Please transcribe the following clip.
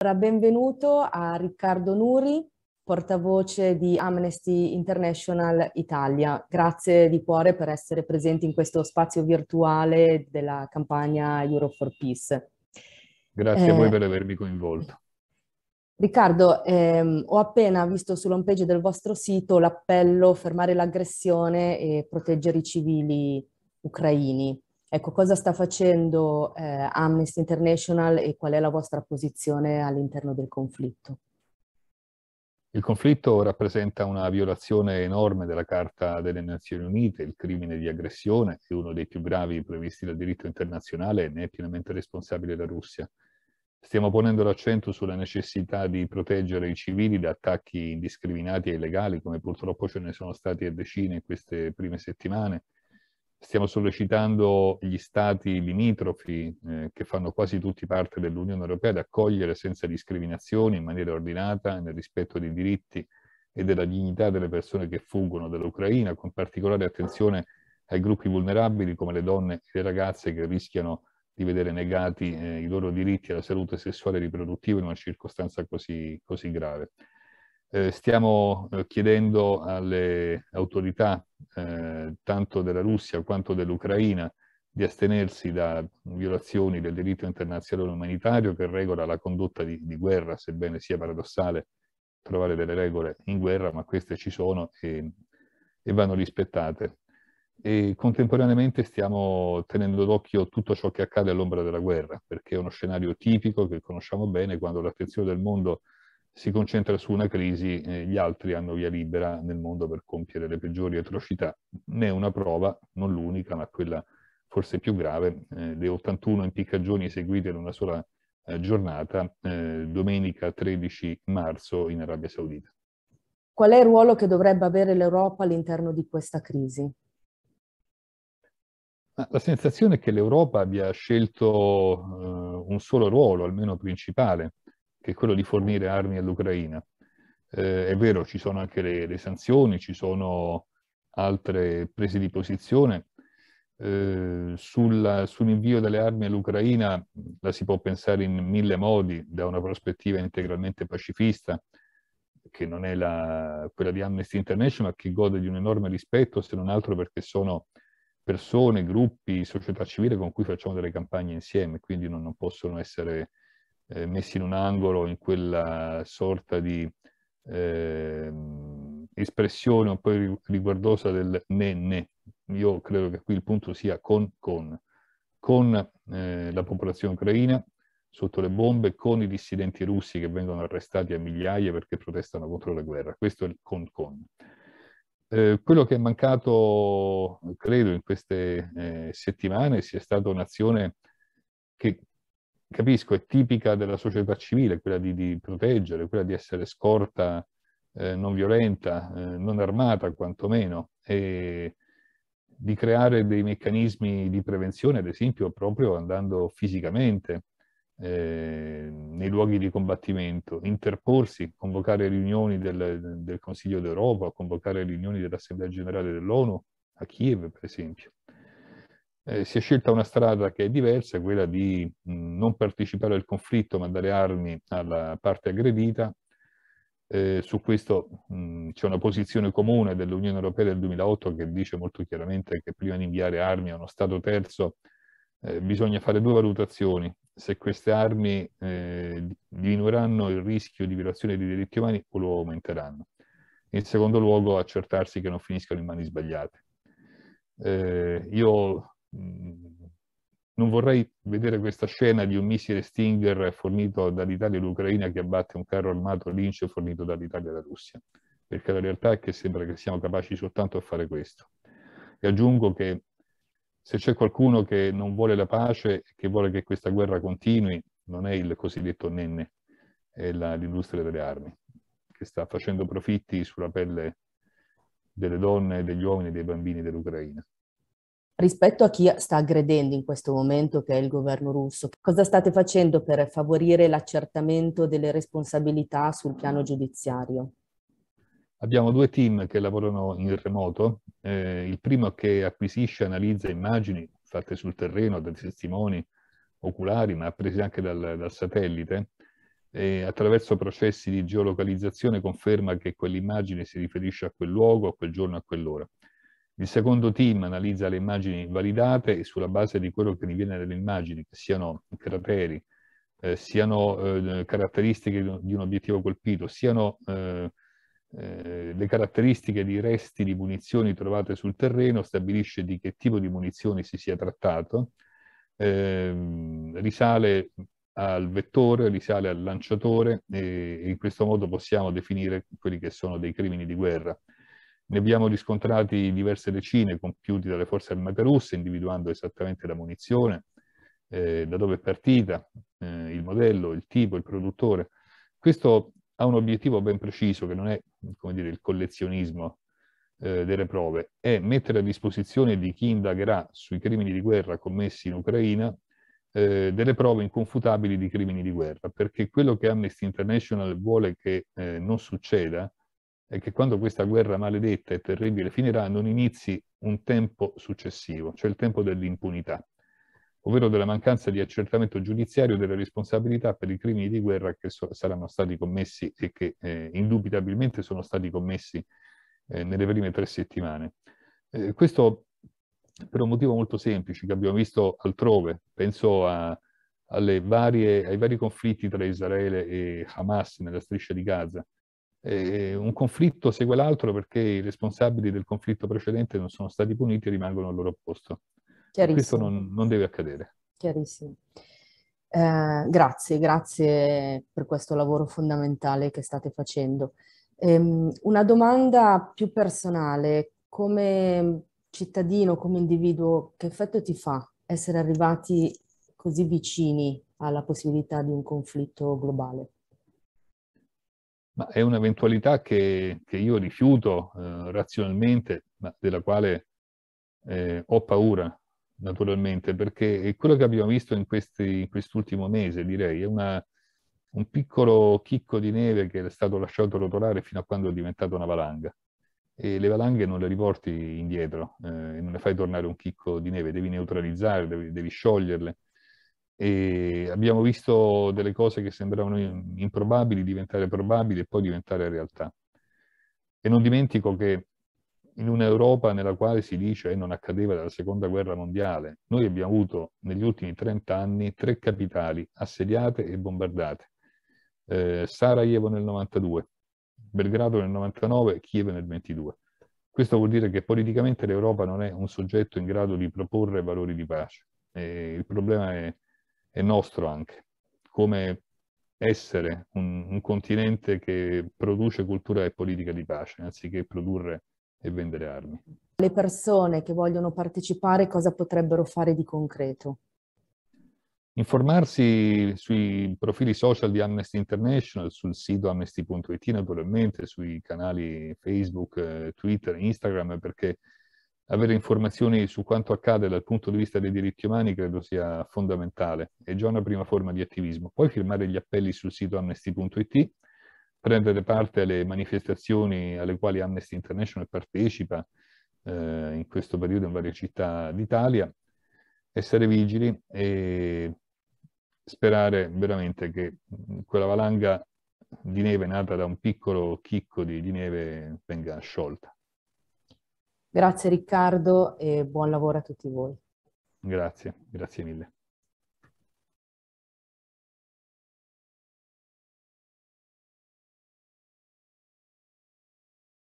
Allora, benvenuto a Riccardo Nuri, portavoce di Amnesty International Italia. Grazie di cuore per essere presente in questo spazio virtuale della campagna Euro for Peace. Grazie eh, a voi eh, per avermi coinvolto. Riccardo, ehm, ho appena visto page del vostro sito l'appello fermare l'aggressione e proteggere i civili ucraini. Ecco, cosa sta facendo eh, Amnesty International e qual è la vostra posizione all'interno del conflitto? Il conflitto rappresenta una violazione enorme della Carta delle Nazioni Unite, il crimine di aggressione è uno dei più gravi previsti dal diritto internazionale e ne è pienamente responsabile la Russia. Stiamo ponendo l'accento sulla necessità di proteggere i civili da attacchi indiscriminati e illegali, come purtroppo ce ne sono stati a decine in queste prime settimane, Stiamo sollecitando gli stati limitrofi, eh, che fanno quasi tutti parte dell'Unione Europea, ad accogliere senza discriminazioni, in maniera ordinata, nel rispetto dei diritti e della dignità delle persone che fuggono dall'Ucraina, con particolare attenzione ai gruppi vulnerabili come le donne e le ragazze che rischiano di vedere negati eh, i loro diritti alla salute sessuale e riproduttiva in una circostanza così, così grave. Eh, stiamo eh, chiedendo alle autorità, eh, tanto della Russia quanto dell'Ucraina, di astenersi da violazioni del diritto internazionale umanitario che regola la condotta di, di guerra, sebbene sia paradossale trovare delle regole in guerra, ma queste ci sono e, e vanno rispettate. E contemporaneamente stiamo tenendo d'occhio tutto ciò che accade all'ombra della guerra, perché è uno scenario tipico che conosciamo bene quando l'attenzione del mondo è si concentra su una crisi, eh, gli altri hanno via libera nel mondo per compiere le peggiori atrocità. Ne è una prova, non l'unica, ma quella forse più grave, eh, le 81 impiccagioni eseguite in una sola eh, giornata, eh, domenica 13 marzo in Arabia Saudita. Qual è il ruolo che dovrebbe avere l'Europa all'interno di questa crisi? La sensazione è che l'Europa abbia scelto eh, un solo ruolo, almeno principale, che è quello di fornire armi all'Ucraina. Eh, è vero, ci sono anche le, le, sanzioni, ci sono altre prese di posizione. Eh, sull'invio delle armi all'Ucraina la si può pensare in mille modi, da una prospettiva integralmente pacifista, che non è la, quella di Amnesty International, che gode di un enorme rispetto, se non altro perché sono persone, gruppi, società civile con cui facciamo delle campagne insieme, quindi non, non possono essere eh, messi in un angolo in quella sorta di eh, espressione un po' riguardosa del ne ne. Io credo che qui il punto sia con con, con eh, la popolazione ucraina sotto le bombe, con i dissidenti russi che vengono arrestati a migliaia perché protestano contro la guerra. Questo è il con con. Eh, quello che è mancato, credo, in queste eh, settimane sia stata un'azione che capisco, è tipica della società civile, quella di, di proteggere, quella di essere scorta eh, non violenta, eh, non armata quantomeno, e di creare dei meccanismi di prevenzione, ad esempio proprio andando fisicamente eh, nei luoghi di combattimento, interporsi, convocare riunioni del, del Consiglio d'Europa, convocare riunioni dell'Assemblea Generale dell'ONU a Kiev, per esempio. Eh, si è scelta una strada che è diversa, quella di mh, non partecipare al conflitto ma dare armi alla parte aggredita. Eh, su questo mm, c'è una posizione comune dell'Unione Europea del 2008 che dice molto chiaramente che prima di inviare armi a uno Stato terzo eh, bisogna fare due valutazioni, se queste armi eh, diminuiranno il rischio di violazione dei diritti umani o lo aumenteranno. In secondo luogo accertarsi che non finiscano in mani sbagliate. Eh, io mh, mm, non vorrei vedere questa scena di un missile Stinger fornito dall'Italia all'Ucraina che abbatte un carro armato Lynch fornito dall'Italia alla Russia, perché la realtà è che sembra che siamo capaci soltanto a fare questo. E aggiungo che se c'è qualcuno che non vuole la pace che vuole che questa guerra continui, non è il cosiddetto nenne, è l'industria delle armi, che sta facendo profitti sulla pelle delle donne, degli uomini e dei bambini dell'Ucraina rispetto a chi sta aggredendo in questo momento, che è il governo russo. Cosa state facendo per favorire l'accertamento delle responsabilità sul piano giudiziario? Abbiamo due team che lavorano in remoto. Eh, il primo che acquisisce e analizza immagini fatte sul terreno da testimoni oculari, ma prese anche dal, dal satellite, e attraverso processi di geolocalizzazione conferma che quell'immagine si riferisce a quel luogo, a quel giorno, a quell'ora. Il secondo team analizza le immagini validate e sulla base di quello che mi viene dalle immagini, che siano crateri, eh, siano eh, caratteristiche di un obiettivo colpito, siano eh, eh, le caratteristiche di resti di munizioni trovate sul terreno, stabilisce di che tipo di munizioni si sia trattato, ehm, risale al vettore, risale al lanciatore e in questo modo possiamo definire quelli che sono dei crimini di guerra. Ne abbiamo riscontrati diverse decine compiuti dalle forze armate russe, individuando esattamente la munizione, eh, da dove è partita, eh, il modello, il tipo, il produttore. Questo ha un obiettivo ben preciso, che non è dire, il collezionismo eh, delle prove, è mettere a disposizione di chi indagherà sui crimini di guerra commessi in Ucraina eh, delle prove inconfutabili di crimini di guerra, perché quello che Amnesty International vuole che eh, non succeda è che quando questa guerra maledetta e terribile finirà non inizi un tempo successivo, cioè il tempo dell'impunità, ovvero della mancanza di accertamento giudiziario delle responsabilità per i crimini di guerra che so saranno stati commessi e che eh, indubitabilmente sono stati commessi eh, nelle prime tre settimane. Eh, questo per un motivo molto semplice che abbiamo visto altrove, penso a, varie, ai vari conflitti tra Israele e Hamas nella striscia di Gaza, eh, un conflitto segue l'altro perché i responsabili del conflitto precedente non sono stati puniti e rimangono al loro posto. Questo non, non, deve accadere. Chiarissimo. Eh, grazie, grazie per questo lavoro fondamentale che state facendo. Ehm, una domanda più personale, come cittadino, come individuo, che effetto ti fa essere arrivati così vicini alla possibilità di un conflitto globale? ma è un'eventualità che, che, io rifiuto eh, razionalmente, ma della quale eh, ho paura naturalmente, perché quello che abbiamo visto in, questi, in quest'ultimo mese, direi, è una, un piccolo chicco di neve che è stato lasciato rotolare fino a quando è diventata una valanga. E le valanghe non le riporti indietro, eh, non le fai tornare un chicco di neve, devi neutralizzare, devi, devi scioglierle e abbiamo visto delle cose che sembravano improbabili diventare probabili e poi diventare realtà. E non dimentico che in un'Europa nella quale si dice e eh, non accadeva dalla seconda guerra mondiale, noi abbiamo avuto negli ultimi 30 anni tre capitali assediate e bombardate. Eh, Sarajevo nel 92, Belgrado nel 99, Kiev nel 22. Questo vuol dire che politicamente l'Europa non è un soggetto in grado di proporre valori di pace. Eh, il problema è, è nostro anche, come essere un, un continente che produce cultura e politica di pace, anziché produrre e vendere armi. Le persone che vogliono partecipare cosa potrebbero fare di concreto? Informarsi sui profili social di Amnesty International, sul sito amnesty.it naturalmente, sui canali Facebook, eh, Twitter, Instagram, perché avere informazioni su quanto accade dal punto di vista dei diritti umani credo sia fondamentale, è già una prima forma di attivismo. Puoi firmare gli appelli sul sito amnesty.it, prendere parte alle manifestazioni alle quali Amnesty International partecipa eh, in questo periodo in varie città d'Italia, essere vigili e sperare veramente che quella valanga di neve nata da un piccolo chicco di, di neve venga sciolta. Grazie Riccardo e buon lavoro a tutti voi. Grazie, grazie mille.